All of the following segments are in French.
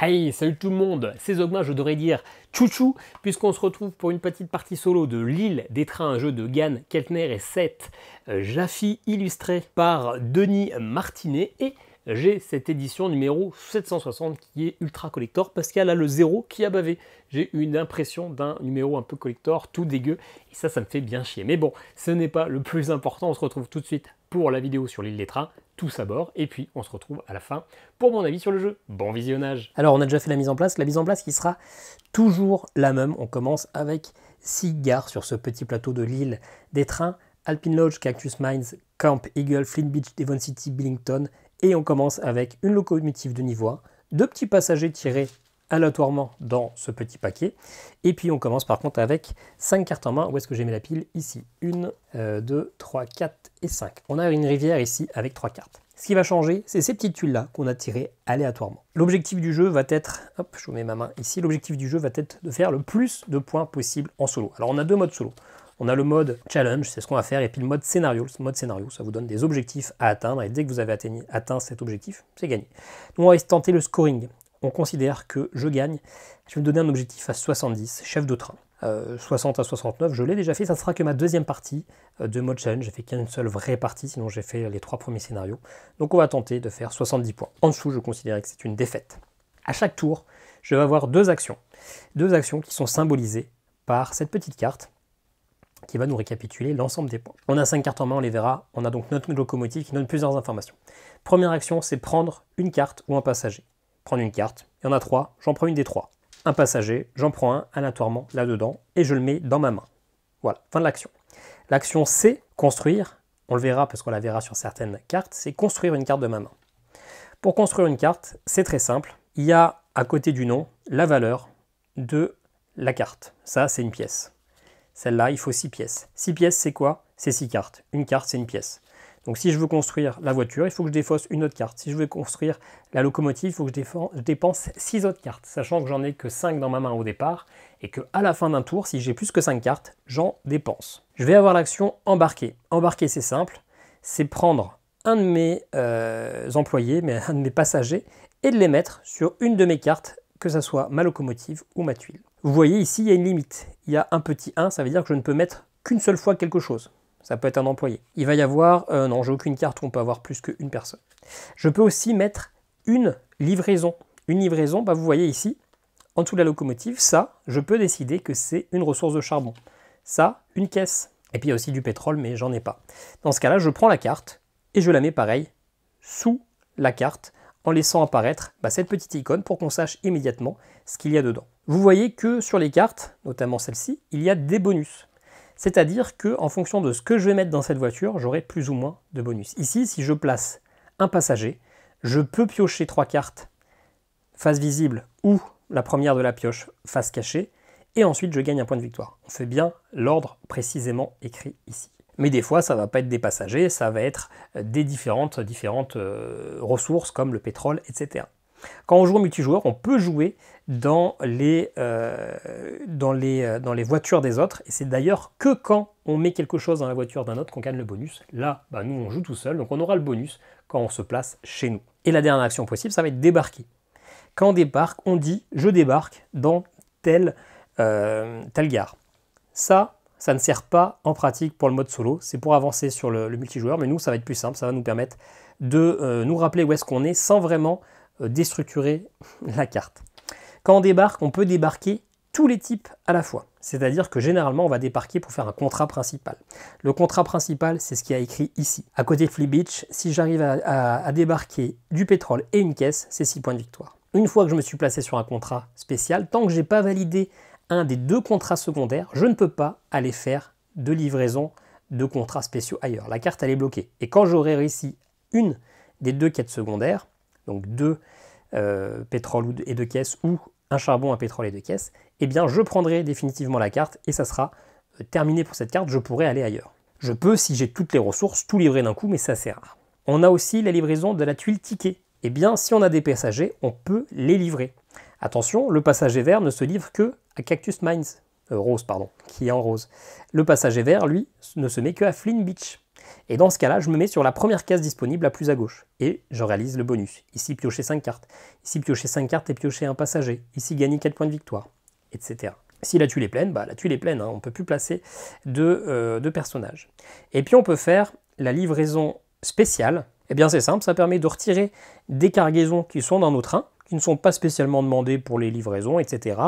Hey, salut tout le monde, c'est Zogma, je devrais dire chouchou, puisqu'on se retrouve pour une petite partie solo de L'île des trains, un jeu de Gann, Keltner et Seth euh, Jaffi, illustré par Denis Martinet, et j'ai cette édition numéro 760 qui est ultra collector, parce qu'elle a le zéro qui a bavé. J'ai une impression d'un numéro un peu collector, tout dégueu, et ça, ça me fait bien chier. Mais bon, ce n'est pas le plus important, on se retrouve tout de suite pour la vidéo sur l'île des trains, tous à bord, et puis on se retrouve à la fin pour mon avis sur le jeu. Bon visionnage Alors on a déjà fait la mise en place, la mise en place qui sera toujours la même, on commence avec 6 gares sur ce petit plateau de l'île des trains, Alpine Lodge, Cactus Mines, Camp Eagle, Flint Beach, Devon City, Billington, et on commence avec une locomotive de niveau deux petits passagers tirés aléatoirement dans ce petit paquet. Et puis on commence par contre avec cinq cartes en main. Où est-ce que j'ai mis la pile Ici, 1, 2, 3, 4 et 5. On a une rivière ici avec trois cartes. Ce qui va changer, c'est ces petites tuiles-là qu'on a tirées aléatoirement. L'objectif du jeu va être, hop, je mets ma main ici, l'objectif du jeu va être de faire le plus de points possible en solo. Alors on a deux modes solo. On a le mode challenge, c'est ce qu'on va faire, et puis le mode scénario. Le mode scénario, ça vous donne des objectifs à atteindre, et dès que vous avez atteint, atteint cet objectif, c'est gagné. Nous, on va tenter le scoring on considère que je gagne. Je vais me donner un objectif à 70, chef de train. 60 euh, à 69, je l'ai déjà fait, ça ne sera que ma deuxième partie euh, de mode challenge, j'ai fait qu'une seule vraie partie, sinon j'ai fait les trois premiers scénarios. Donc on va tenter de faire 70 points. En dessous, je considère que c'est une défaite. À chaque tour, je vais avoir deux actions. Deux actions qui sont symbolisées par cette petite carte qui va nous récapituler l'ensemble des points. On a cinq cartes en main, on les verra. On a donc notre locomotive qui donne plusieurs informations. Première action, c'est prendre une carte ou un passager prendre une carte. Il y en a trois, j'en prends une des trois. Un passager, j'en prends un aléatoirement là-dedans et je le mets dans ma main. Voilà, fin de l'action. L'action c'est construire, on le verra parce qu'on la verra sur certaines cartes, c'est construire une carte de ma main. Pour construire une carte, c'est très simple. Il y a à côté du nom la valeur de la carte. Ça, c'est une pièce. Celle-là, il faut six pièces. Six pièces, c'est quoi C'est six cartes. Une carte, c'est une pièce. Donc si je veux construire la voiture, il faut que je défausse une autre carte. Si je veux construire la locomotive, il faut que je, dépense 6 autres cartes, sachant que j'en ai que 5 dans ma main au départ, et que à la fin d'un tour, si j'ai plus que 5 cartes, j'en dépense. Je vais avoir l'action embarquer. Embarquer, c'est simple, c'est prendre un de mes euh, employés, mais un de mes passagers, et de les mettre sur une de mes cartes, que ce soit ma locomotive ou ma tuile. Vous voyez ici, il y a une limite. Il y a un petit 1, ça veut dire que je ne peux mettre qu'une seule fois quelque chose ça peut être un employé. Il va y avoir, euh, non, j'ai aucune carte où on peut avoir plus qu'une personne. Je peux aussi mettre une livraison. Une livraison, bah, vous voyez ici, en dessous de la locomotive, ça, je peux décider que c'est une ressource de charbon. Ça, une caisse. Et puis il y a aussi du pétrole, mais j'en ai pas. Dans ce cas-là, je prends la carte et je la mets pareil sous la carte en laissant apparaître bah, cette petite icône pour qu'on sache immédiatement ce qu'il y a dedans. Vous voyez que sur les cartes, notamment celle-ci, il y a des bonus. C'est-à-dire qu'en fonction de ce que je vais mettre dans cette voiture, j'aurai plus ou moins de bonus. Ici, si je place un passager, je peux piocher trois cartes, face visible ou la première de la pioche, face cachée, et ensuite je gagne un point de victoire. On fait bien l'ordre précisément écrit ici. Mais des fois, ça ne va pas être des passagers, ça va être euh, des différentes, différentes euh, ressources comme le pétrole, etc. Quand on joue en multijoueur, on peut jouer euh, euh, dans les, voitures des autres. Et c'est d'ailleurs que quand on met quelque chose dans la voiture d'un autre qu'on gagne le bonus. Là, bah, nous, on joue tout seul, donc on aura le bonus quand on se place chez nous. Et la dernière action possible, ça va être débarquer. Quand on débarque, on dit je débarque dans telle, euh, gare. Ça, ça ne sert pas en pratique pour le mode solo, c'est pour avancer sur le, multijoueur, mais nous, ça va être plus simple, ça va nous permettre de nous rappeler où est-ce qu'on est sans vraiment euh, déstructurer la carte. Quand on débarque, on peut débarquer tous les types à la fois. C'est-à-dire que généralement, on va débarquer pour faire un contrat principal. Le contrat principal, c'est ce qui est a écrit ici. À côté de Flip Beach, si j'arrive à, débarquer du pétrole et une caisse, c'est 6 points de victoire. Une fois que je me suis placé sur un contrat spécial, tant que je n'ai pas validé un des deux contrats secondaires, je ne peux pas aller faire de livraison de contrats spéciaux ailleurs. La carte, elle est bloquée. Et quand j'aurai réussi une des deux quêtes secondaires, donc deux euh, pétrole pétroles et deux caisses, ou un charbon, un pétrole et deux caisses, eh bien je prendrai définitivement la carte et ça sera euh, terminé pour cette carte, je pourrai aller ailleurs. Je peux, si j'ai toutes les ressources, tout livrer d'un coup, mais ça c'est rare. On a aussi la livraison de la tuile ticket. Eh bien, si on a des passagers, on peut les livrer. Attention, le passager vert ne se livre que à Cactus Mines, euh, rose pardon, qui est en rose. Le passager vert, lui, ne se met que à Flynn Beach. Et dans ce cas-là, je me mets sur la première case disponible la plus à gauche. Et je réalise le bonus. Ici, piocher 5 cartes. Ici, piocher 5 cartes et piocher un passager. Ici, gagner 4 points de victoire. Etc. Si la tuile est pleine, bah, la tuile est pleine. Hein. On ne peut plus placer euh, de, personnages. Et puis, on peut faire la livraison spéciale. Et eh bien, c'est simple. Ça permet de retirer des cargaisons qui sont dans nos trains ne sont pas spécialement demandés pour les livraisons, etc.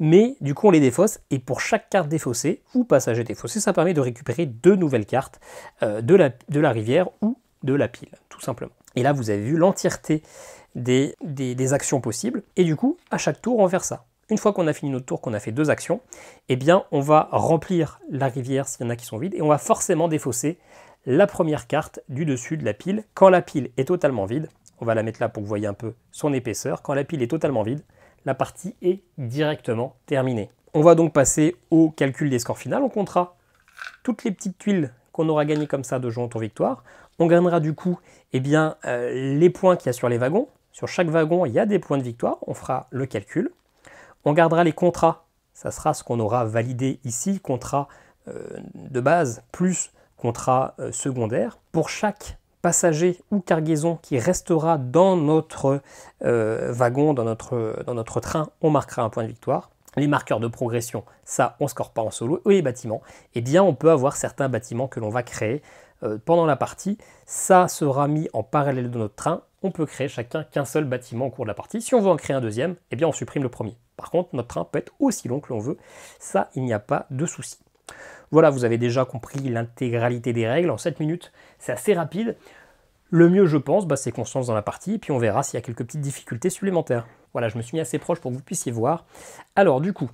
Mais du coup, on les défausse, et pour chaque carte défaussée ou passager défaussé, ça permet de récupérer deux nouvelles cartes euh, de, la, rivière ou de la pile, tout simplement. Et là, vous avez vu l'entièreté des, actions possibles. Et du coup, à chaque tour, on va faire ça. Une fois qu'on a fini notre tour, qu'on a fait deux actions, eh bien, on va remplir la rivière s'il y en a qui sont vides, et on va forcément défausser la première carte du dessus de la pile. Quand la pile est totalement vide, on va la mettre là pour que vous voyez un peu son épaisseur. Quand la pile est totalement vide, la partie est directement terminée. On va donc passer au calcul des scores finales. On comptera toutes les petites tuiles qu'on aura gagnées comme ça de jouant victoire. On gagnera du coup eh bien, euh, les points qu'il y a sur les wagons. Sur chaque wagon, il y a des points de victoire. On fera le calcul. On gardera les contrats. Ça sera ce qu'on aura validé ici, contrat euh, de base plus contrat euh, secondaire. Pour chaque passager ou cargaison qui restera dans notre euh, wagon, dans notre, train, on marquera un point de victoire. Les marqueurs de progression, ça, on score pas en solo. Et les bâtiments, eh bien, on peut avoir certains bâtiments que l'on va créer euh, pendant la partie. Ça sera mis en parallèle de notre train. On peut créer chacun qu'un seul bâtiment au cours de la partie. Si on veut en créer un deuxième, eh bien, on supprime le premier. Par contre, notre train peut être aussi long que l'on veut. Ça, il n'y a pas de souci. Voilà, vous avez déjà compris l'intégralité des règles en 7 minutes, c'est assez rapide. Le mieux, je pense, bah, c'est qu'on se lance dans la partie, et puis on verra s'il y a quelques petites difficultés supplémentaires. Voilà, je me suis mis assez proche pour que vous puissiez voir. Alors du coup,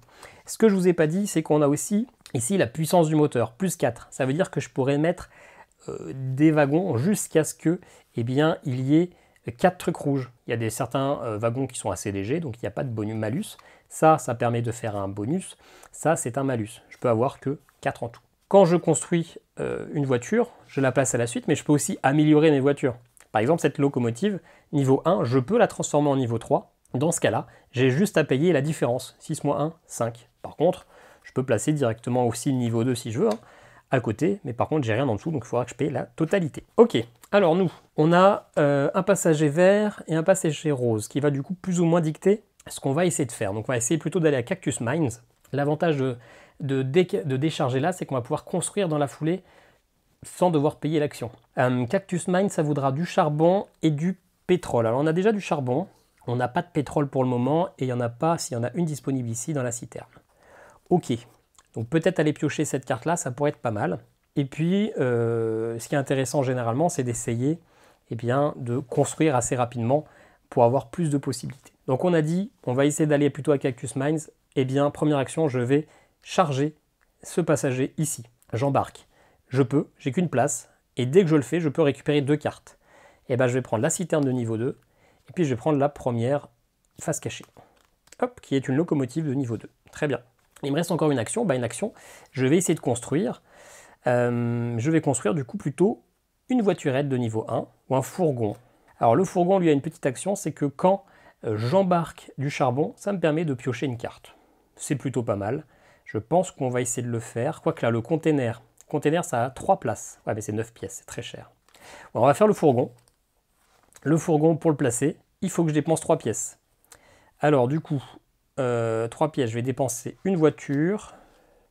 ce que je vous ai pas dit, c'est qu'on a aussi ici la puissance du moteur, plus 4. Ça veut dire que je pourrais mettre euh, des wagons jusqu'à ce que, eh bien, il y ait 4 trucs rouges. Il y a des, certains euh, wagons qui sont assez légers, donc il n'y a pas de bonus malus. Ça, ça permet de faire un bonus. Ça, c'est un malus avoir que 4 en tout. Quand je construis euh, une voiture, je la place à la suite, mais je peux aussi améliorer mes voitures. Par exemple, cette locomotive, niveau 1, je peux la transformer en niveau 3. Dans ce cas-là, j'ai juste à payer la différence, 6-1, 5. Par contre, je peux placer directement aussi le niveau 2 si je veux, hein, à côté, mais par contre, j'ai rien en dessous, donc il faudra que je paye la totalité. Ok, alors nous, on a euh, un passager vert et un passager rose, qui va du coup plus ou moins dicter ce qu'on va essayer de faire. Donc on va essayer plutôt d'aller à Cactus Mines. L'avantage de de, décharger là, c'est qu'on va pouvoir construire dans la foulée sans devoir payer l'action. Euh, Cactus Mines, ça voudra du charbon et du pétrole. Alors on a déjà du charbon, on n'a pas de pétrole pour le moment, et il n'y en a pas, s'il y en a une disponible ici, dans la citerne. Ok, donc peut-être aller piocher cette carte-là, ça pourrait être pas mal. Et puis, euh, ce qui est intéressant généralement, c'est d'essayer eh bien, de construire assez rapidement pour avoir plus de possibilités. Donc on a dit, on va essayer d'aller plutôt à Cactus Mines. Eh bien, première action, je vais charger ce passager ici. J'embarque. Je peux, j'ai qu'une place, et dès que je le fais, je peux récupérer deux cartes. Et eh ben je vais prendre la citerne de niveau 2, et puis je vais prendre la première face cachée. Hop, qui est une locomotive de niveau 2. Très bien. Il me reste encore une action. Ben, une action, je vais essayer de construire. Euh, je vais construire du coup plutôt une voiturette de niveau 1 ou un fourgon. Alors le fourgon lui a une petite action, c'est que quand euh, j'embarque du charbon, ça me permet de piocher une carte. C'est plutôt pas mal. Je pense qu'on va essayer de le faire. Quoique là, le container, container ça a 3 places. Ouais, mais c'est 9 pièces, c'est très cher. on va faire le fourgon. Le fourgon, pour le placer, il faut que je dépense 3 pièces. Alors, du coup, 3 euh, pièces, je vais dépenser une voiture.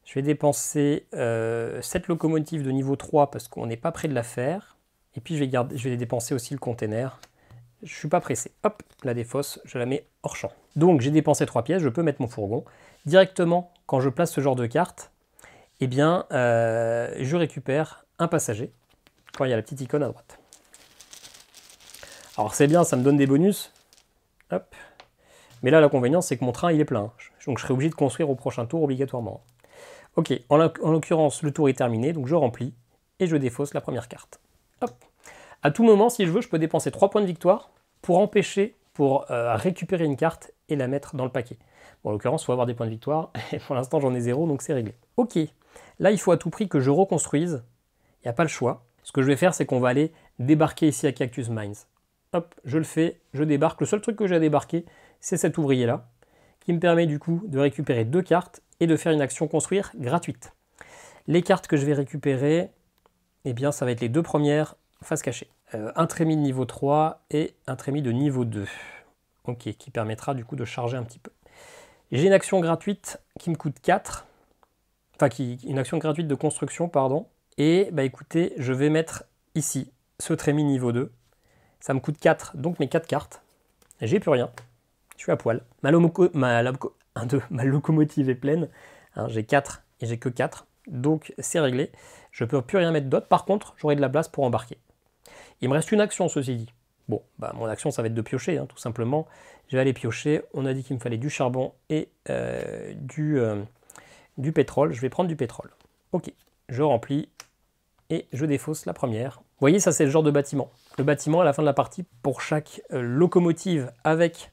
Je vais dépenser euh, 7 locomotives de niveau 3 parce qu'on n'est pas près de la faire. Et puis, je vais, je vais dépenser aussi le container je suis pas pressé. Hop, la défausse, je la mets hors champ. Donc j'ai dépensé 3 pièces, je peux mettre mon fourgon. Directement, quand je place ce genre de carte, eh bien, euh, je récupère un passager quand il y a la petite icône à droite. Alors c'est bien, ça me donne des bonus. Hop. Mais là, l'inconvénient, c'est que mon train, il est plein. Donc je serai obligé de construire au prochain tour obligatoirement. Ok, en l'occurrence, le tour est terminé, donc je remplis et je défausse la première carte. À tout moment, si je veux, je peux dépenser 3 points de victoire pour empêcher, pour euh, récupérer une carte et la mettre dans le paquet. Bon, en l'occurrence, il faut avoir des points de victoire, et pour l'instant, j'en ai zéro, donc c'est réglé. Ok, là, il faut à tout prix que je reconstruise, il n'y a pas le choix. Ce que je vais faire, c'est qu'on va aller débarquer ici à Cactus Mines. Hop, je le fais, je débarque. Le seul truc que j'ai à débarquer, c'est cet ouvrier-là, qui me permet du coup de récupérer deux cartes et de faire une action construire gratuite. Les cartes que je vais récupérer, eh bien, ça va être les deux premières face cachée. Euh, un trémie de niveau 3 et un trémie de niveau 2. Ok, qui permettra du coup de charger un petit peu. J'ai une action gratuite qui me coûte 4. Enfin, qui, une action gratuite de construction, pardon. Et bah écoutez, je vais mettre ici ce trémie niveau 2. Ça me coûte 4, donc mes 4 cartes. J'ai plus rien. Je suis à poil. Ma, ma locomotive est pleine. Hein, j'ai 4 et j'ai que 4. Donc c'est réglé. Je peux plus rien mettre d'autre. Par contre, j'aurai de la place pour embarquer. Il me reste une action, ceci dit. Bon, bah, mon action, ça va être de piocher, hein, tout simplement. Je vais aller piocher. On a dit qu'il me fallait du charbon et euh, du, euh, du pétrole. Je vais prendre du pétrole. Ok, je remplis et je défausse la première. Vous voyez, ça, c'est le genre de bâtiment. Le bâtiment, à la fin de la partie, pour chaque euh, locomotive avec,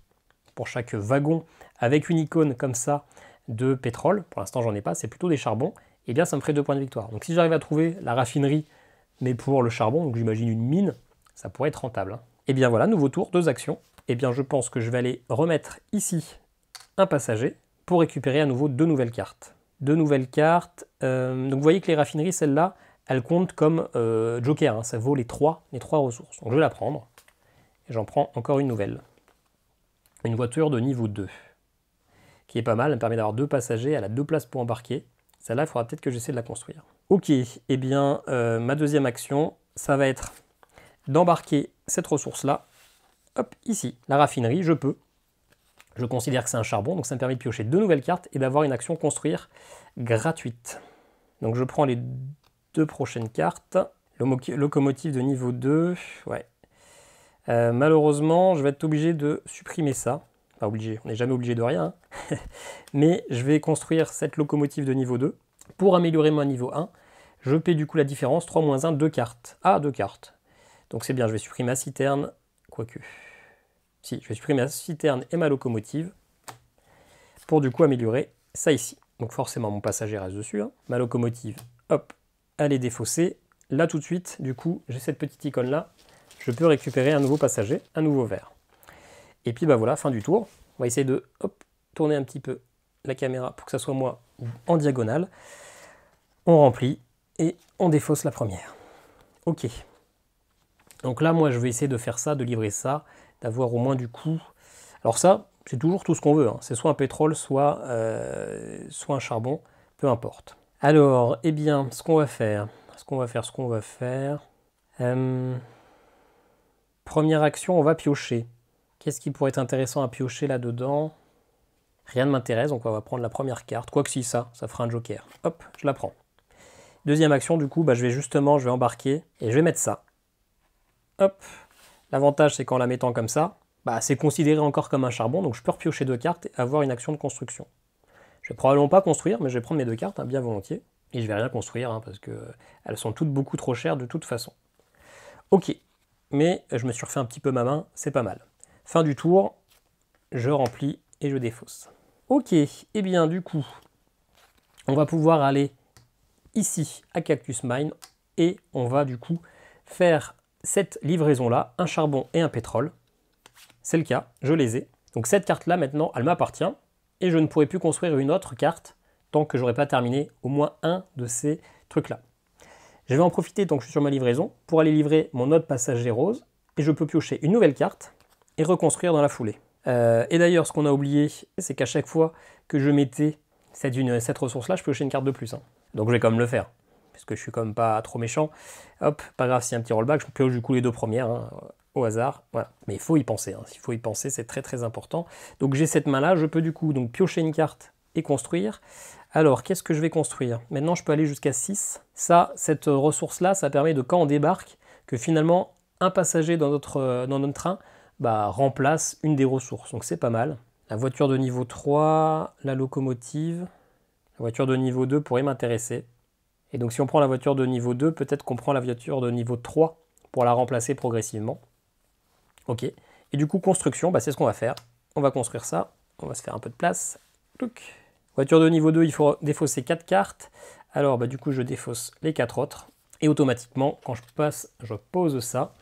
pour chaque wagon, avec une icône comme ça de pétrole, pour l'instant, j'en ai pas, c'est plutôt des charbons, et eh bien, ça me ferait deux points de victoire. Donc, si j'arrive à trouver la raffinerie mais pour le charbon, donc j'imagine une mine, ça pourrait être rentable. Et hein. eh bien voilà, nouveau tour, deux actions. Et eh bien je pense que je vais aller remettre ici un passager pour récupérer à nouveau deux nouvelles cartes. Deux nouvelles cartes. Euh, donc vous voyez que les raffineries, celle-là, elles comptent comme euh, joker. Hein. ça vaut les trois, les trois ressources. Donc je vais la prendre. Et j'en prends encore une nouvelle. Une voiture de niveau 2. Qui est pas mal, elle me permet d'avoir deux passagers, elle a deux places pour embarquer. Celle-là, il faudra peut-être que j'essaie de la construire. Ok, et eh bien euh, ma deuxième action, ça va être d'embarquer cette ressource-là, hop, ici, la raffinerie, je peux. Je considère que c'est un charbon, donc ça me permet de piocher deux nouvelles cartes et d'avoir une action construire gratuite. Donc je prends les deux prochaines cartes. Locomotive de niveau 2, ouais. Euh, malheureusement, je vais être obligé de supprimer ça. Pas obligé, on n'est jamais obligé de rien. Hein. Mais je vais construire cette locomotive de niveau 2 pour améliorer mon niveau 1 je paie du coup la différence, 3 moins 1, 2 cartes. Ah, 2 cartes. Donc c'est bien, je vais supprimer ma citerne, quoique. Si, je vais supprimer ma citerne et ma locomotive pour du coup améliorer ça ici. Donc forcément, mon passager reste dessus. Hein. Ma locomotive, hop, elle est défaussée. Là tout de suite, du coup, j'ai cette petite icône-là. Je peux récupérer un nouveau passager, un nouveau verre. Et puis bah voilà, fin du tour. On va essayer de hop, tourner un petit peu la caméra pour que ça soit moi en diagonale. On remplit, et on défausse la première. Ok. Donc là, moi, je vais essayer de faire ça, de livrer ça, d'avoir au moins du coup. Alors ça, c'est toujours tout ce qu'on veut. Hein. C'est soit un pétrole, soit, euh, soit un charbon, peu importe. Alors, eh bien, ce qu'on va faire, ce qu'on va faire, ce qu'on va faire. Euh, première action, on va piocher. Qu'est-ce qui pourrait être intéressant à piocher là-dedans Rien ne m'intéresse, donc on va prendre la première carte. Quoique si ça, ça fera un joker. Hop, je la prends. Deuxième action, du coup, bah, je vais justement, je vais embarquer et je vais mettre ça. Hop. L'avantage, c'est qu'en la mettant comme ça, bah, c'est considéré encore comme un charbon, donc je peux repiocher deux cartes et avoir une action de construction. Je vais probablement pas construire, mais je vais prendre mes deux cartes, hein, bien volontiers. Et je vais rien construire, hein, parce que euh, elles sont toutes beaucoup trop chères de toute façon. Ok, mais je me suis refait un petit peu ma main, c'est pas mal. Fin du tour, je remplis et je défausse. Ok, et eh bien du coup, on va pouvoir aller ici à Cactus Mine et on va du coup faire cette livraison-là, un charbon et un pétrole. C'est le cas, je les ai. Donc cette carte-là maintenant, elle m'appartient et je ne pourrai plus construire une autre carte tant que j'aurai pas terminé au moins un de ces trucs-là. Je vais en profiter tant que je suis sur ma livraison pour aller livrer mon autre passager rose et je peux piocher une nouvelle carte et reconstruire dans la foulée. Euh, et d'ailleurs, ce qu'on a oublié, c'est qu'à chaque fois que je mettais cette, ressource-là, je piochais une carte de plus. Hein. Donc je vais quand même le faire, parce que je suis quand même pas trop méchant. Hop, pas grave s'il un petit rollback, je pioche du coup les deux premières, hein, au hasard. Voilà. Mais il faut y penser, hein. faut y penser, c'est très très important. Donc j'ai cette main-là, je peux du coup donc piocher une carte et construire. Alors, qu'est-ce que je vais construire Maintenant, je peux aller jusqu'à 6. Ça, cette ressource-là, ça permet de, quand on débarque, que finalement, un passager dans notre, dans notre train bah, remplace une des ressources. Donc c'est pas mal. La voiture de niveau 3, la locomotive, voiture de niveau 2 pourrait m'intéresser. Et donc si on prend la voiture de niveau 2, peut-être qu'on prend la voiture de niveau 3 pour la remplacer progressivement. Ok. Et du coup, construction, bah, c'est ce qu'on va faire. On va construire ça. On va se faire un peu de place. Voiture de niveau 2, il faut défausser 4 cartes. Alors bah, du coup, je défausse les 4 autres. Et automatiquement, quand je passe, je pose ça,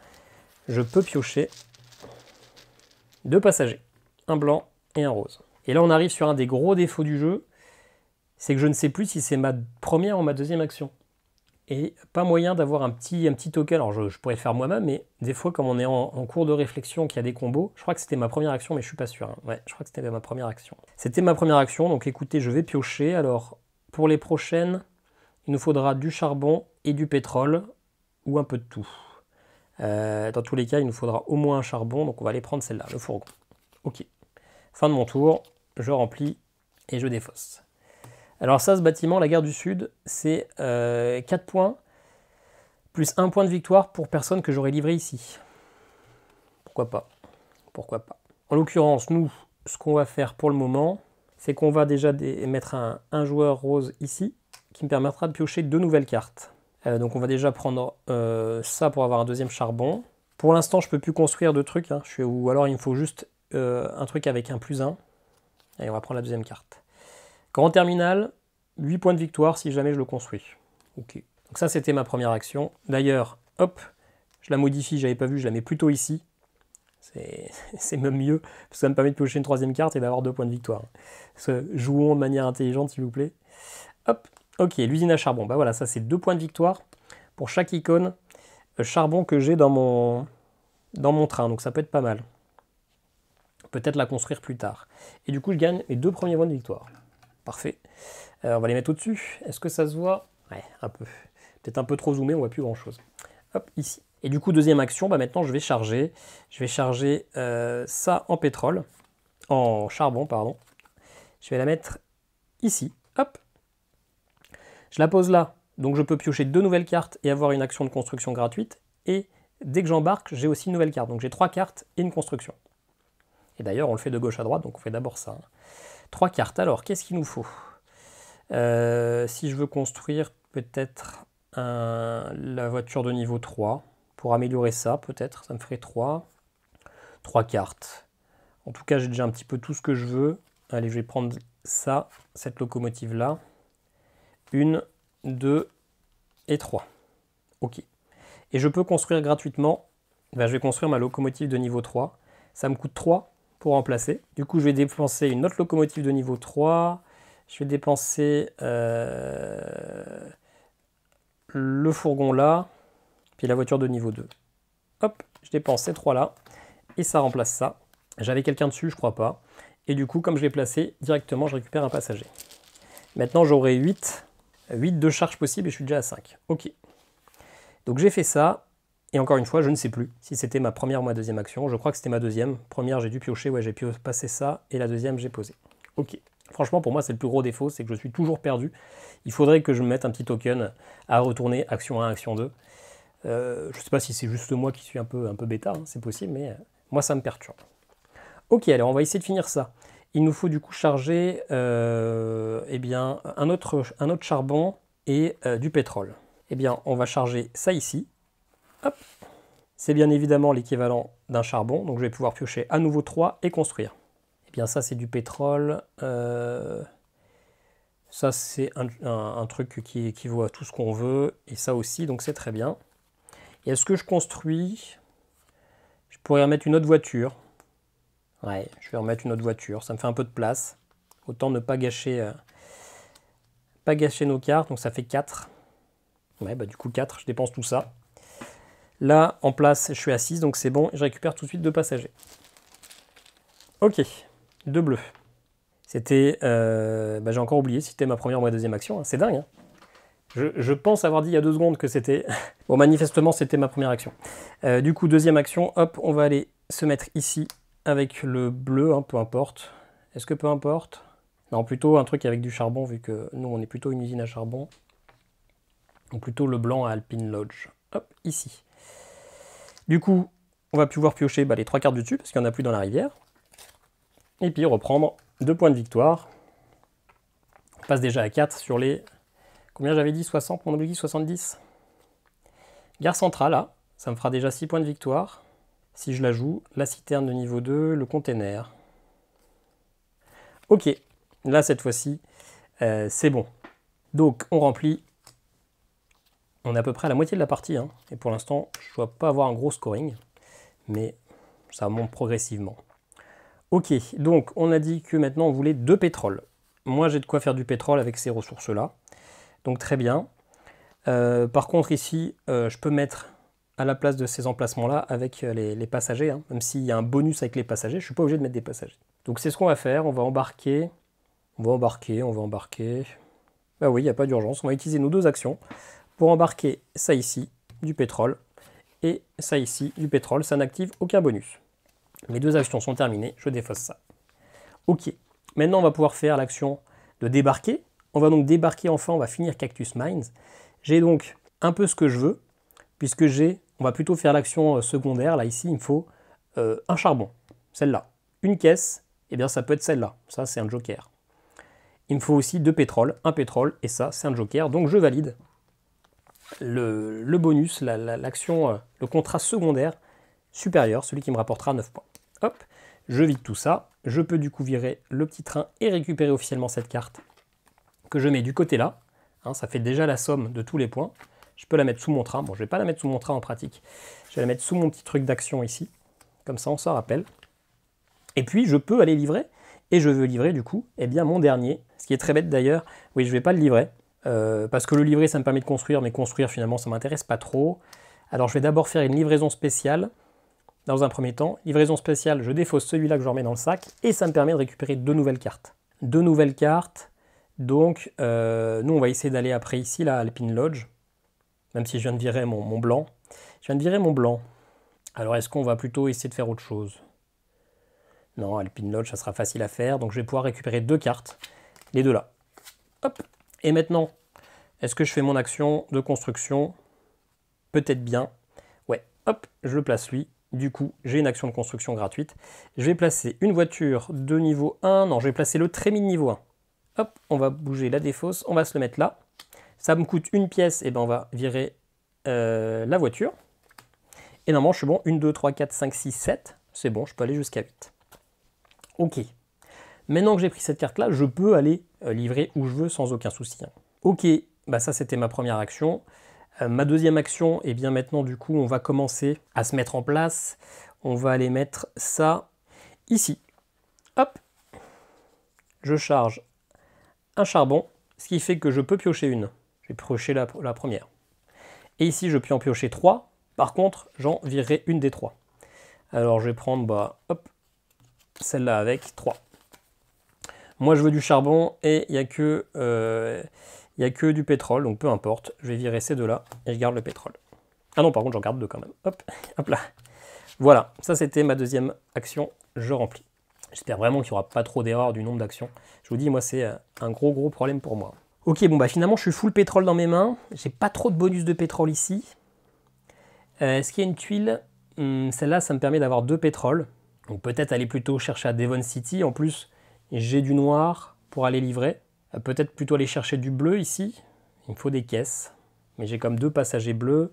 je peux piocher deux passagers, un blanc et un rose. Et là, on arrive sur un des gros défauts du jeu, c'est que je ne sais plus si c'est ma première ou ma deuxième action. Et pas moyen d'avoir un petit, un petit token. Alors je, je pourrais le faire moi-même, mais des fois, comme on est en, cours de réflexion, qu'il y a des combos, je crois que c'était ma première action, mais je suis pas sûr. Hein. Ouais, je crois que c'était ma première action. C'était ma première action, donc écoutez, je vais piocher. Alors, pour les prochaines, il nous faudra du charbon et du pétrole, ou un peu de tout. Euh, dans tous les cas, il nous faudra au moins un charbon, donc on va aller prendre celle-là, le fourgon. Ok. Fin de mon tour, je remplis et je défausse. Alors ça, ce bâtiment, la gare du Sud, c'est 4 euh, points, plus 1 point de victoire pour personne que j'aurais livré ici. Pourquoi pas Pourquoi pas En l'occurrence, nous, ce qu'on va faire pour le moment, c'est qu'on va déjà mettre un, joueur rose ici, qui me permettra de piocher deux nouvelles cartes. Euh, donc on va déjà prendre euh, ça pour avoir un deuxième charbon. Pour l'instant, je peux plus construire de trucs, hein. ou alors il me faut juste un truc avec un plus 1. et on va prendre la deuxième carte. Grand terminal, 8 points de victoire si jamais je le construis. Ok. Donc ça, c'était ma première action. D'ailleurs, hop, je la modifie, j'avais pas vu, je la mets plutôt ici. C'est même mieux, parce que ça me permet de piocher une troisième carte et d'avoir deux points de victoire. jouons de manière intelligente, s'il vous plaît. Hop, ok, l'usine à charbon. Bah voilà, ça c'est deux points de victoire pour chaque icône euh, charbon que j'ai dans mon, dans mon train, donc ça peut être pas mal. Peut-être la construire plus tard. Et du coup, je gagne mes deux premiers points de victoire. Parfait. Euh, on va les mettre au-dessus. Est-ce que ça se voit Ouais, un peu. Peut-être un peu trop zoomé, on ne voit plus grand-chose. Hop, ici. Et du coup, deuxième action, bah, maintenant je vais charger. Je vais charger euh, ça en pétrole, en charbon, pardon. Je vais la mettre ici. Hop. Je la pose là. Donc je peux piocher deux nouvelles cartes et avoir une action de construction gratuite. Et dès que j'embarque, j'ai aussi une nouvelle carte. Donc j'ai trois cartes et une construction. Et d'ailleurs, on le fait de gauche à droite, donc on fait d'abord ça. Hein. Trois cartes. Alors, qu'est-ce qu'il nous faut euh, Si je veux construire peut-être la voiture de niveau 3, pour améliorer ça, peut-être, ça me ferait 3. 3 cartes. En tout cas, j'ai déjà un petit peu tout ce que je veux. Allez, je vais prendre ça, cette locomotive-là. Une, deux et 3 Ok. Et je peux construire gratuitement. Ben, je vais construire ma locomotive de niveau 3. Ça me coûte 3, pour remplacer. Du coup, je vais dépenser une autre locomotive de niveau 3. Je vais dépenser euh, le fourgon là, puis la voiture de niveau 2. Hop, je dépense ces trois là, et ça remplace ça. J'avais quelqu'un dessus, je crois pas. Et du coup, comme je l'ai placé, directement, je récupère un passager. Maintenant, j'aurai 8, 8 de charge possible et je suis déjà à 5. Ok. Donc j'ai fait ça. Et encore une fois, je ne sais plus si c'était ma première ou ma deuxième action. Je crois que c'était ma deuxième. Première, j'ai dû piocher, ouais, j'ai pu passer ça. Et la deuxième, j'ai posé. Ok. Franchement, pour moi, c'est le plus gros défaut, c'est que je suis toujours perdu. Il faudrait que je me mette un petit token à retourner action 1, action 2. Euh, je ne sais pas si c'est juste moi qui suis un peu, un peu bêta, hein, c'est possible, mais euh, moi, ça me perturbe. Ok, alors on va essayer de finir ça. Il nous faut du coup charger euh, eh bien, un, autre, un autre charbon et du pétrole. Eh bien, on va charger ça ici, c'est bien évidemment l'équivalent d'un charbon, donc je vais pouvoir piocher à nouveau 3 et construire. Et eh bien ça c'est du pétrole. Euh, ça c'est un, truc qui équivaut à tout ce qu'on veut, et ça aussi, donc c'est très bien. Et est-ce que je construis Je pourrais remettre une autre voiture. Ouais, je vais remettre une autre voiture, ça me fait un peu de place. Autant ne pas gâcher, euh, pas gâcher nos cartes, donc ça fait 4. Ouais, bah du coup 4, je dépense tout ça. Là, en place, je suis assise, donc c'est bon, je récupère tout de suite deux passagers. Ok, deux bleus. C'était... Euh, bah, j'ai encore oublié si c'était ma première ou ma deuxième action. Hein. C'est dingue. Hein. Je, pense avoir dit il y a deux secondes que c'était... bon, manifestement, c'était ma première action. Euh, du coup, deuxième action, hop, on va aller se mettre ici avec le bleu, hein, peu importe. Est-ce que peu importe Non, plutôt un truc avec du charbon, vu que nous, on est plutôt une usine à charbon. Donc plutôt le blanc à Alpine Lodge. Hop, ici. Du coup, on va pouvoir piocher bah, les trois cartes du dessus, parce qu'il n'y en a plus dans la rivière. Et puis reprendre deux points de victoire. On passe déjà à 4 sur les... Combien j'avais dit 60 Mon soixante 70 Gare centrale, là, ça me fera déjà 6 points de victoire. Si je la joue, la citerne de niveau 2, le container. Ok, là cette fois-ci, euh, c'est bon. Donc on remplit on est à peu près à la moitié de la partie, hein. et pour l'instant, je ne dois pas avoir un gros scoring, mais ça monte progressivement. Ok, donc on a dit que maintenant on voulait deux pétroles. Moi j'ai de quoi faire du pétrole avec ces ressources-là, donc très bien. Euh, par contre ici, euh, je peux mettre à la place de ces emplacements-là avec euh, les, passagers, hein. même s'il y a un bonus avec les passagers, je ne suis pas obligé de mettre des passagers. Donc c'est ce qu'on va faire, on va embarquer, on va embarquer, on va embarquer. Bah oui, il n'y a pas d'urgence, on va utiliser nos deux actions pour embarquer ça ici, du pétrole, et ça ici, du pétrole, ça n'active aucun bonus. Mes deux actions sont terminées, je défausse ça. Ok, maintenant on va pouvoir faire l'action de débarquer. On va donc débarquer enfin, on va finir Cactus Mines. J'ai donc un peu ce que je veux, puisque j'ai, on va plutôt faire l'action euh, secondaire, là ici il me faut euh, un charbon, celle-là. Une caisse, et eh bien ça peut être celle-là, ça c'est un joker. Il me faut aussi deux pétroles, un pétrole, et ça c'est un joker, donc je valide le, bonus, l'action, euh, le contrat secondaire supérieur, celui qui me rapportera 9 points. Hop, je vide tout ça. Je peux du coup virer le petit train et récupérer officiellement cette carte que je mets du côté là. Hein, ça fait déjà la somme de tous les points. Je peux la mettre sous mon train. Bon, je ne vais pas la mettre sous mon train en pratique. Je vais la mettre sous mon petit truc d'action ici. Comme ça, on s'en rappelle. Et puis, je peux aller livrer. Et je veux livrer du coup, eh bien, mon dernier. Ce qui est très bête d'ailleurs. Oui, je ne vais pas le livrer. Euh, parce que le livret, ça me permet de construire, mais construire, finalement, ça m'intéresse pas trop. Alors, je vais d'abord faire une livraison spéciale, dans un premier temps. Livraison spéciale, je défausse celui-là que je remets dans le sac, et ça me permet de récupérer deux nouvelles cartes. Deux nouvelles cartes, donc, euh, nous, on va essayer d'aller après ici, là, à Alpine Lodge, même si je viens de virer mon, mon blanc. Je viens de virer mon blanc. Alors, est-ce qu'on va plutôt essayer de faire autre chose non, Alpine Lodge, ça sera facile à faire. Donc je vais pouvoir récupérer deux cartes, les deux là. Hop. Et maintenant, est-ce que je fais mon action de construction Peut-être bien. Ouais, hop, je le place lui. Du coup, j'ai une action de construction gratuite. Je vais placer une voiture de niveau 1. Non, je vais placer le trémie de niveau 1. Hop, on va bouger la défausse. On va se le mettre là. Ça me coûte une pièce. Et ben, on va virer euh, la voiture. Et normalement, je suis bon. 1, 2, 3, 4, 5, 6, 7. C'est bon, je peux aller jusqu'à 8. Ok. Maintenant que j'ai pris cette carte-là, je peux aller euh, livrer où je veux sans aucun souci. Hein. Ok, bah, ça, c'était ma première action. Euh, ma deuxième action, et eh bien maintenant, du coup, on va commencer à se mettre en place. On va aller mettre ça ici. Hop Je charge un charbon, ce qui fait que je peux piocher une. J'ai vais la, première. Et ici, je peux en piocher trois. Par contre, j'en virerai une des trois. Alors, je vais prendre, bah, hop, celle-là avec trois. Moi, je veux du charbon et il n'y a que... Euh, il n'y a que du pétrole, donc peu importe. Je vais virer ces deux-là et je garde le pétrole. Ah non, par contre, j'en garde deux quand même. Hop, hop là. Voilà, ça c'était ma deuxième action. Je remplis. J'espère vraiment qu'il n'y aura pas trop d'erreurs du nombre d'actions. Je vous dis, moi, c'est euh, un gros, gros problème pour moi. Ok, bon, bah finalement, je suis full pétrole dans mes mains. J'ai pas trop de bonus de pétrole ici. Euh, est-ce qu'il y a une tuile hmm, Celle-là, ça me permet d'avoir deux pétroles. Donc peut-être aller plutôt chercher à Devon City. En plus, j'ai du noir pour aller livrer. Euh, peut-être plutôt aller chercher du bleu ici. Il me faut des caisses. Mais j'ai comme deux passagers bleus.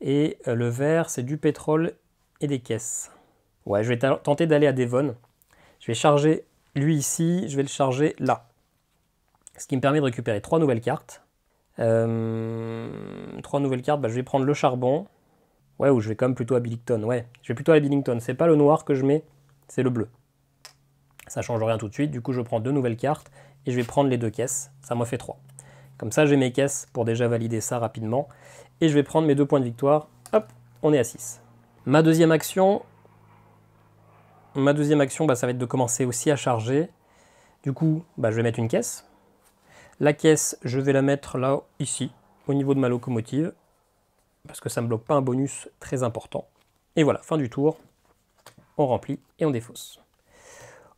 Et euh, le vert, c'est du pétrole et des caisses. Ouais, je vais tenter d'aller à Devon. Je vais charger lui ici, je vais le charger là. Ce qui me permet de récupérer trois nouvelles cartes. Euh, trois nouvelles cartes, bah, je vais prendre le charbon. Ouais, ou je vais quand même plutôt à Billington. Ouais, je vais plutôt à Billington. C'est pas le noir que je mets, c'est le bleu. Ça change rien tout de suite. Du coup, je prends deux nouvelles cartes et je vais prendre les deux caisses, ça m'a fait 3. Comme ça, j'ai mes caisses pour déjà valider ça rapidement, et je vais prendre mes deux points de victoire, hop, on est à 6. Ma deuxième action, ma deuxième action bah, ça va être de commencer aussi à charger. Du coup, bah, je vais mettre une caisse. La caisse, je vais la mettre là, ici, au niveau de ma locomotive, parce que ça ne me bloque pas un bonus très important. Et voilà, fin du tour, on remplit et on défausse.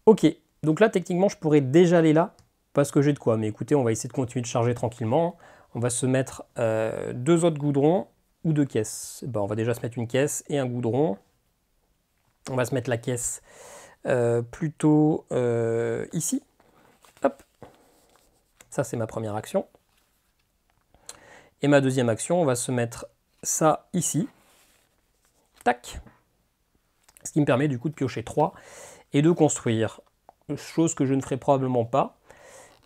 Ok, donc là techniquement je pourrais déjà aller là parce que j'ai de quoi. Mais écoutez, on va essayer de continuer de charger tranquillement. On va se mettre euh, deux autres goudrons ou deux caisses. on va déjà se mettre une caisse et un goudron. On va se mettre la caisse euh, plutôt euh, ici. Hop. Ça, c'est ma première action. Et ma deuxième action, on va se mettre ça ici. Tac. Ce qui me permet du coup de piocher 3 et de construire. Chose que je ne ferai probablement pas.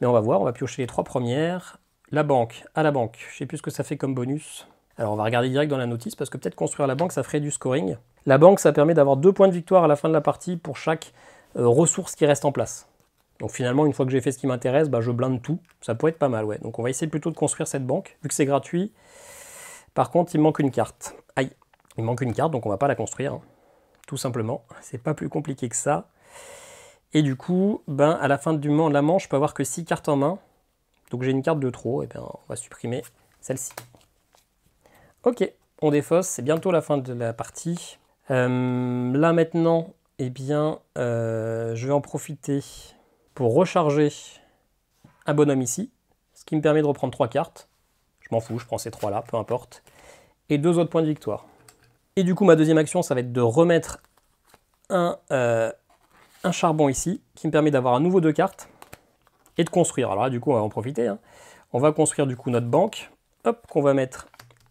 Mais on va voir, on va piocher les trois premières. La banque, à la banque, je sais plus ce que ça fait comme bonus. Alors on va regarder direct dans la notice parce que peut-être construire la banque ça ferait du scoring. La banque ça permet d'avoir deux points de victoire à la fin de la partie pour chaque euh, ressource qui reste en place. Donc finalement une fois que j'ai fait ce qui m'intéresse, bah, je blinde tout. Ça pourrait être pas mal ouais. Donc on va essayer plutôt de construire cette banque vu que c'est gratuit. Par contre il manque une carte. Aïe, il manque une carte donc on va pas la construire. Hein. Tout simplement, c'est pas plus compliqué que ça. Et du coup, ben, à la fin du moment de la manche, je peux avoir que 6 cartes en main. Donc j'ai une carte de trop, et bien on va supprimer celle-ci. Ok, on défausse, c'est bientôt la fin de la partie. Euh, là maintenant, eh bien, euh, je vais en profiter pour recharger un bonhomme ici, ce qui me permet de reprendre 3 cartes. Je m'en fous, je prends ces 3 là, peu importe. Et deux autres points de victoire. Et du coup, ma deuxième action, ça va être de remettre un, euh, un charbon ici qui me permet d'avoir à nouveau deux cartes et de construire. Alors du coup, on va en profiter. Hein. On va construire du coup notre banque, hop, qu'on va mettre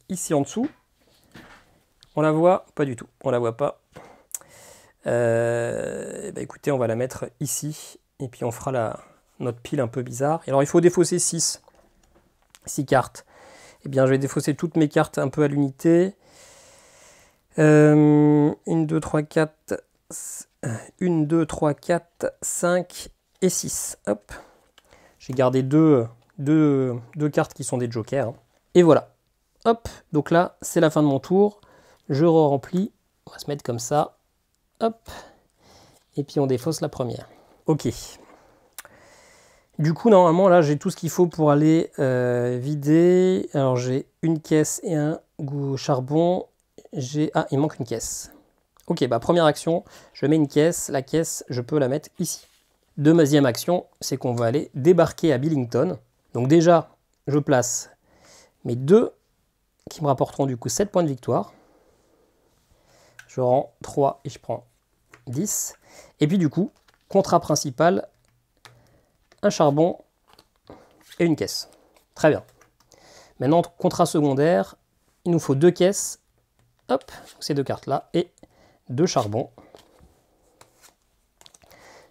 ici en dessous. On la voit Pas du tout, on la voit pas. Euh, bah, écoutez, on va la mettre ici, et puis on fera la, notre pile un peu bizarre. Et alors, il faut défausser 6, 6 cartes. et eh bien, je vais défausser toutes mes cartes un peu à l'unité. Euh, une deux trois quatre 1, 2, 3, 4, 5 et 6. Hop. J'ai gardé deux, deux, deux, cartes qui sont des jokers. Et voilà. Hop. Donc là, c'est la fin de mon tour. Je re remplis On va se mettre comme ça. Hop. Et puis on défausse la première. Ok. Du coup, normalement, là, j'ai tout ce qu'il faut pour aller euh, vider. Alors, j'ai une caisse et un goût charbon. J'ai... Ah, il manque une caisse. Ok, bah, première action, je mets une caisse, la caisse, je peux la mettre ici. Deuxième action, c'est qu'on va aller débarquer à Billington. Donc déjà, je place mes deux qui me rapporteront du coup 7 points de victoire. Je rends 3 et je prends 10. Et puis du coup, contrat principal, un charbon et une caisse. Très bien. Maintenant, contrat secondaire, il nous faut deux caisses. Hop, ces deux cartes-là et de charbon.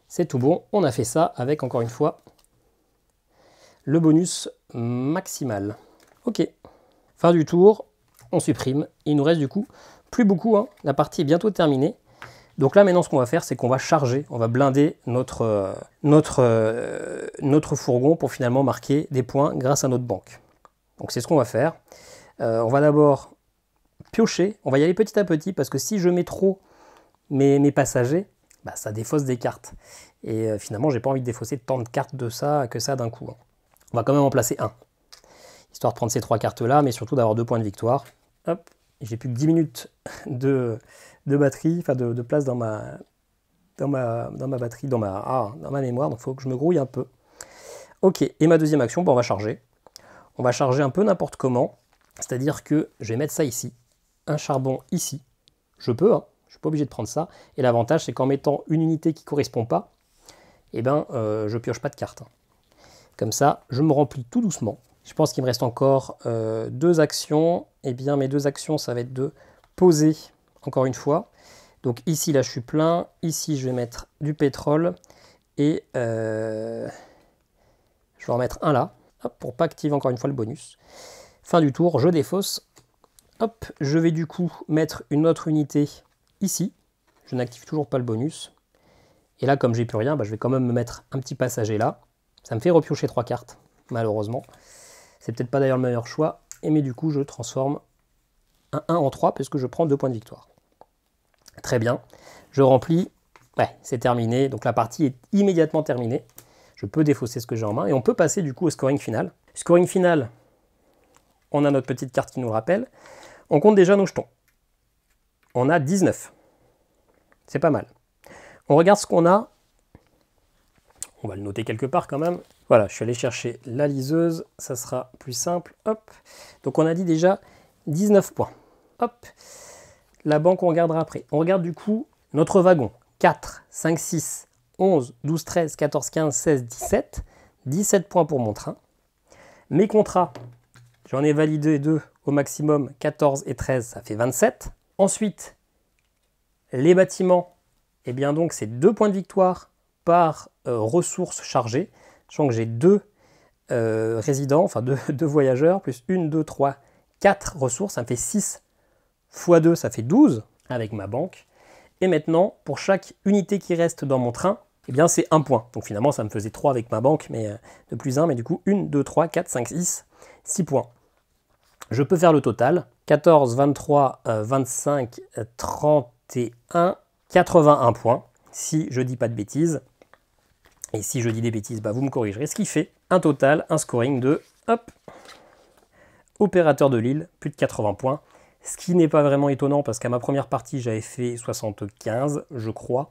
C'est tout bon, on a fait ça avec encore une fois le bonus maximal. Ok, fin du tour, on supprime. Il nous reste du coup plus beaucoup, hein. la partie est bientôt terminée. Donc là maintenant ce qu'on va faire c'est qu'on va charger, on va blinder notre, euh, notre, euh, notre fourgon pour finalement marquer des points grâce à notre banque. Donc c'est ce qu'on va faire. Euh, on va d'abord piocher. On va y aller petit à petit parce que si je mets trop mes, mes passagers, bah, ça défausse des cartes. Et finalement, euh, finalement, j'ai pas envie de défausser tant de cartes de ça que ça d'un coup. Hein. On va quand même en placer un. Histoire de prendre ces trois cartes-là, mais surtout d'avoir deux points de victoire. Hop, j'ai plus que 10 minutes de, batterie, enfin de, place dans ma, dans, ma, dans ma batterie, dans ma, ah, dans ma mémoire, donc il faut que je me grouille un peu. Ok, et ma deuxième action, bah, on va charger. On va charger un peu n'importe comment, c'est-à-dire que je vais mettre ça ici un charbon ici. Je peux, hein. je suis pas obligé de prendre ça. Et l'avantage, c'est qu'en mettant une unité qui correspond pas, eh ben, euh, je pioche pas de carte. Hein. Comme ça, je me remplis tout doucement. Je pense qu'il me reste encore euh, deux actions. et eh bien, mes deux actions, ça va être de poser, encore une fois. Donc ici, là, je suis plein. Ici, je vais mettre du pétrole. Et euh, je vais en mettre un là, pour pas activer encore une fois le bonus. Fin du tour, je défausse Hop, je vais du coup mettre une autre unité ici. Je n'active toujours pas le bonus. Et là, comme j'ai plus rien, bah, je vais quand même me mettre un petit passager là. Ça me fait repiocher trois cartes, malheureusement. C'est peut-être pas d'ailleurs le meilleur choix. Et mais du coup, je transforme un 1 en 3 puisque je prends deux points de victoire. Très bien. Je remplis. Ouais, c'est terminé. Donc la partie est immédiatement terminée. Je peux défausser ce que j'ai en main. Et on peut passer du coup au scoring final. Scoring final, on a notre petite carte qui nous rappelle. On compte déjà nos jetons. On a 19. C'est pas mal. On regarde ce qu'on a. On va le noter quelque part quand même. Voilà, je suis allé chercher la liseuse. Ça sera plus simple. Hop. Donc on a dit déjà 19 points. Hop. La banque, on regardera après. On regarde du coup notre wagon. 4, 5, 6, 11, 12, 13, 14, 15, 16, 17. 17 points pour mon train. Mes contrats, j'en ai validé deux au maximum 14 et 13, ça fait 27. Ensuite, les bâtiments, et eh bien donc c'est 2 points de victoire par euh, ressource chargée. chargées, que j'ai 2 euh, résidents, enfin deux, deux, voyageurs, plus 1, 2, 3, 4 ressources, ça fait 6 x 2, ça fait 12 avec ma banque. Et maintenant, pour chaque unité qui reste dans mon train, eh bien c'est 1 point. Donc finalement, ça me faisait 3 avec ma banque, mais euh, de plus 1, mais du coup 1, 2, 3, 4, 5, 6, 6 points. Je peux faire le total. 14, 23, 25, 31, 81 points, si je dis pas de bêtises. Et si je dis des bêtises, bah vous me corrigerez. Ce qui fait un total, un scoring de, hop, opérateur de Lille, plus de 80 points. Ce qui n'est pas vraiment étonnant parce qu'à ma première partie, j'avais fait 75, je crois.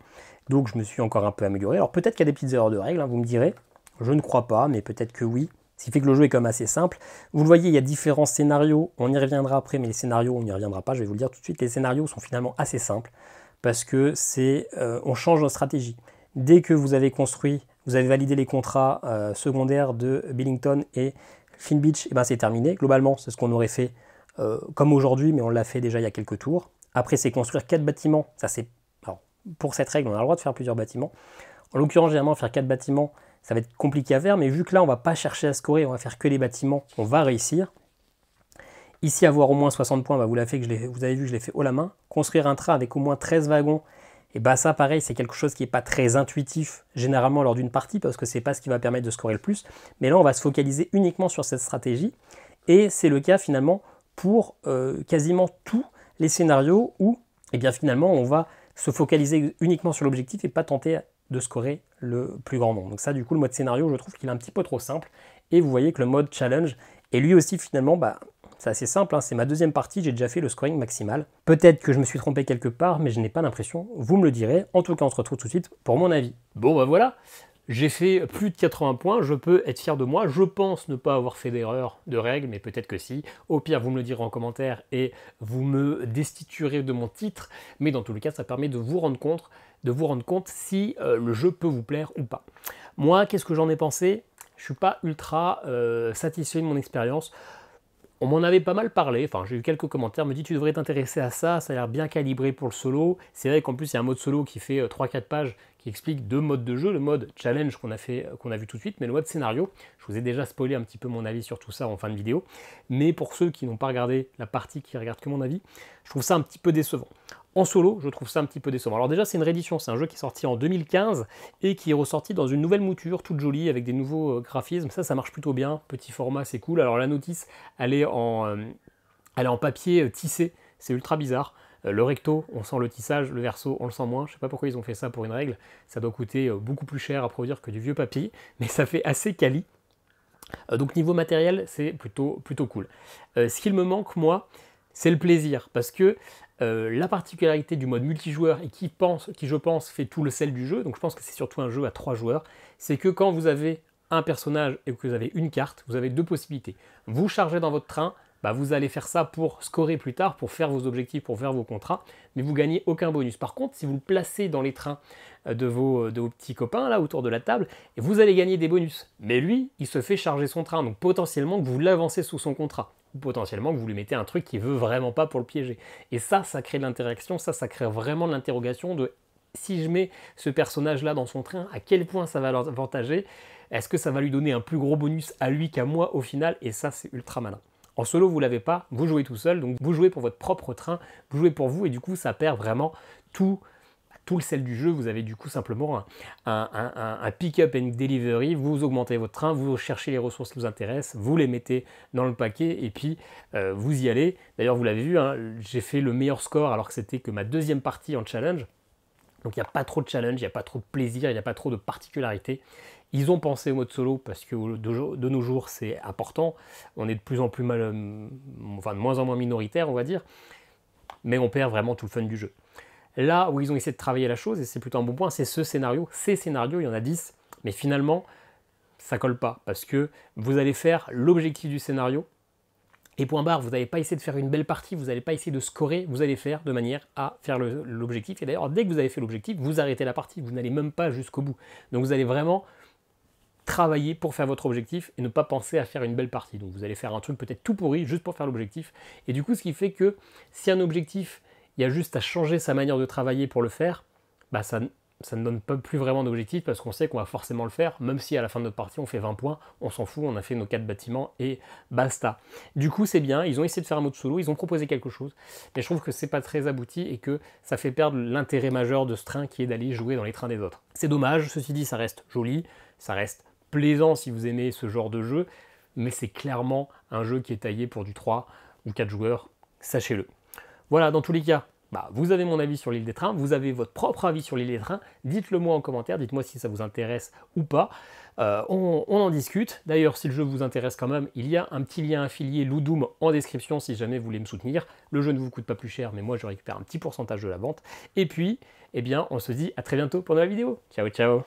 Donc je me suis encore un peu amélioré. Alors peut-être qu'il y a des petites erreurs de règles, hein, vous me direz. Je ne crois pas, mais peut-être que oui. Ce qui fait que le jeu est quand assez simple. Vous le voyez, il y a différents scénarios. On y reviendra après, mais les scénarios, on n'y reviendra pas. Je vais vous le dire tout de suite. Les scénarios sont finalement assez simples parce que c'est, euh, on change de stratégie. Dès que vous avez construit, vous avez validé les contrats euh, secondaires de Billington et Finn Beach, et eh ben c'est terminé. Globalement, c'est ce qu'on aurait fait euh, comme aujourd'hui, mais on l'a fait déjà il y a quelques tours. Après, c'est construire quatre bâtiments. Ça, c'est pour cette règle, on a le droit de faire plusieurs bâtiments. En l'occurrence, généralement, faire quatre bâtiments, ça va être compliqué à faire, mais vu que là, on va pas chercher à scorer, on va faire que les bâtiments, on va réussir. Ici, avoir au moins 60 points, bah, vous, fait que vous avez vu je l'ai fait haut la main. Construire un train avec au moins 13 wagons, et bah ça, pareil, c'est quelque chose qui n'est pas très intuitif généralement lors d'une partie, parce que c'est pas ce qui va permettre de scorer le plus. Mais là, on va se focaliser uniquement sur cette stratégie, et c'est le cas finalement pour euh, quasiment tous les scénarios où, et eh bien finalement, on va se focaliser uniquement sur l'objectif et pas tenter de scorer le plus grand nombre. Donc ça, du coup, le mode scénario, je trouve qu'il est un petit peu trop simple. Et vous voyez que le mode challenge est lui aussi finalement, bah, c'est assez simple, hein. c'est ma deuxième partie, j'ai déjà fait le scoring maximal. Peut-être que je me suis trompé quelque part, mais je n'ai pas l'impression, vous me le direz. En tout cas, on se retrouve tout de suite pour mon avis. Bon bah voilà, j'ai fait plus de 80 points, je peux être fier de moi, je pense ne pas avoir fait d'erreur de règles, mais peut-être que si. Au pire, vous me le direz en commentaire et vous me destituerez de mon titre, mais dans tous les cas, ça permet de vous rendre compte de vous rendre compte si euh, le jeu peut vous plaire ou pas. Moi, qu'est-ce que j'en ai pensé Je suis pas ultra euh, satisfait de mon expérience. On m'en avait pas mal parlé, enfin j'ai eu quelques commentaires, me dit tu devrais t'intéresser à ça, ça a l'air bien calibré pour le solo. C'est vrai qu'en plus il y a un mode solo qui fait 3-4 euh, pages qui explique deux modes de jeu, le mode challenge qu'on a, fait, qu'on a vu tout de suite, mais le mode scénario. Je vous ai déjà spoilé un petit peu mon avis sur tout ça en fin de vidéo, mais pour ceux qui n'ont pas regardé la partie qui regarde que mon avis, je trouve ça un petit peu décevant. En solo, je trouve ça un petit peu décevant. Alors déjà, c'est une réédition, c'est un jeu qui est sorti en 2015 et qui est ressorti dans une nouvelle mouture, toute jolie, avec des nouveaux euh, graphismes. Ça, ça marche plutôt bien. Petit format, c'est cool. Alors la notice, elle est en, euh, elle est en papier euh, tissé. C'est ultra bizarre. Le recto, on sent le tissage, le verso, on le sent moins. Je sais pas pourquoi ils ont fait ça pour une règle. Ça doit coûter beaucoup plus cher à produire que du vieux papier, mais ça fait assez quali. Donc niveau matériel, c'est plutôt, plutôt cool. Ce qu'il me manque, moi, c'est le plaisir. Parce que euh, la particularité du mode multijoueur et qui, pense, qui je pense fait tout le sel du jeu, donc je pense que c'est surtout un jeu à trois joueurs, c'est que quand vous avez un personnage et que vous avez une carte, vous avez deux possibilités. Vous chargez dans votre train, bah, vous allez faire ça pour scorer plus tard, pour faire vos objectifs, pour faire vos contrats, mais vous gagnez aucun bonus. Par contre, si vous le placez dans les trains euh, euh, de vos, petits copains là autour de la table, vous allez gagner des bonus. Mais lui, il se fait charger son train, donc potentiellement que vous l'avancez sous son contrat potentiellement que vous lui mettez un truc qui veut vraiment pas pour le piéger. Et ça, ça crée de l'interaction, ça, ça crée vraiment de l'interrogation de si je mets ce personnage-là dans son train, à quel point ça va l'avantager Est-ce que ça va lui donner un plus gros bonus à lui qu'à moi au final Et ça, c'est ultra malin. En solo, vous l'avez pas, vous jouez tout seul, donc vous jouez pour votre propre train, vous jouez pour vous, et du coup, ça perd vraiment tout tout le sel du jeu, vous avez du coup simplement un, pick-up and delivery, vous augmentez votre train, vous cherchez les ressources qui vous intéressent, vous les mettez dans le paquet et puis euh, vous y allez. D'ailleurs, vous l'avez vu, hein, j'ai fait le meilleur score alors que c'était que ma deuxième partie en challenge. Donc il n'y a pas trop de challenge, il n'y a pas trop de plaisir, il n'y a pas trop de particularités. Ils ont pensé au mode solo parce que de, de nos jours c'est important. On est de plus en plus mal, euh, enfin de moins en moins minoritaire on va dire, mais on perd vraiment tout le fun du jeu. Là où ils ont essayé de travailler la chose, et c'est plutôt un bon point, c'est ce scénario, ces scénarios, il y en a 10, mais finalement, ça colle pas, parce que vous allez faire l'objectif du scénario, et point barre, vous n'allez pas essayer de faire une belle partie, vous n'allez pas essayer de scorer, vous allez faire de manière à faire l'objectif. Et d'ailleurs, dès que vous avez fait l'objectif, vous arrêtez la partie, vous n'allez même pas jusqu'au bout. Donc vous allez vraiment travailler pour faire votre objectif et ne pas penser à faire une belle partie. Donc vous allez faire un truc peut-être tout pourri juste pour faire l'objectif. Et du coup, ce qui fait que si un objectif il y a juste à changer sa manière de travailler pour le faire, bah ça, ça ne donne pas plus vraiment d'objectif parce qu'on sait qu'on va forcément le faire, même si à la fin de notre partie on fait 20 points, on s'en fout, on a fait nos 4 bâtiments et basta. Du coup c'est bien, ils ont essayé de faire un mot de solo, ils ont proposé quelque chose, mais je trouve que c'est pas très abouti et que ça fait perdre l'intérêt majeur de ce train qui est d'aller jouer dans les trains des autres. C'est dommage, ceci dit ça reste joli, ça reste plaisant si vous aimez ce genre de jeu, mais c'est clairement un jeu qui est taillé pour du 3 ou 4 joueurs, sachez-le. Voilà, dans tous les cas, bah, vous avez mon avis sur l'île des trains, vous avez votre propre avis sur l'île des trains, dites-le moi en commentaire, dites-moi si ça vous intéresse ou pas. Euh, on, en discute. D'ailleurs, si le jeu vous intéresse quand même, il y a un petit lien affilié Ludum en description si jamais vous voulez me soutenir. Le jeu ne vous coûte pas plus cher, mais moi je récupère un petit pourcentage de la vente. Et puis, eh bien, on se dit à très bientôt pour de la vidéo. Ciao, ciao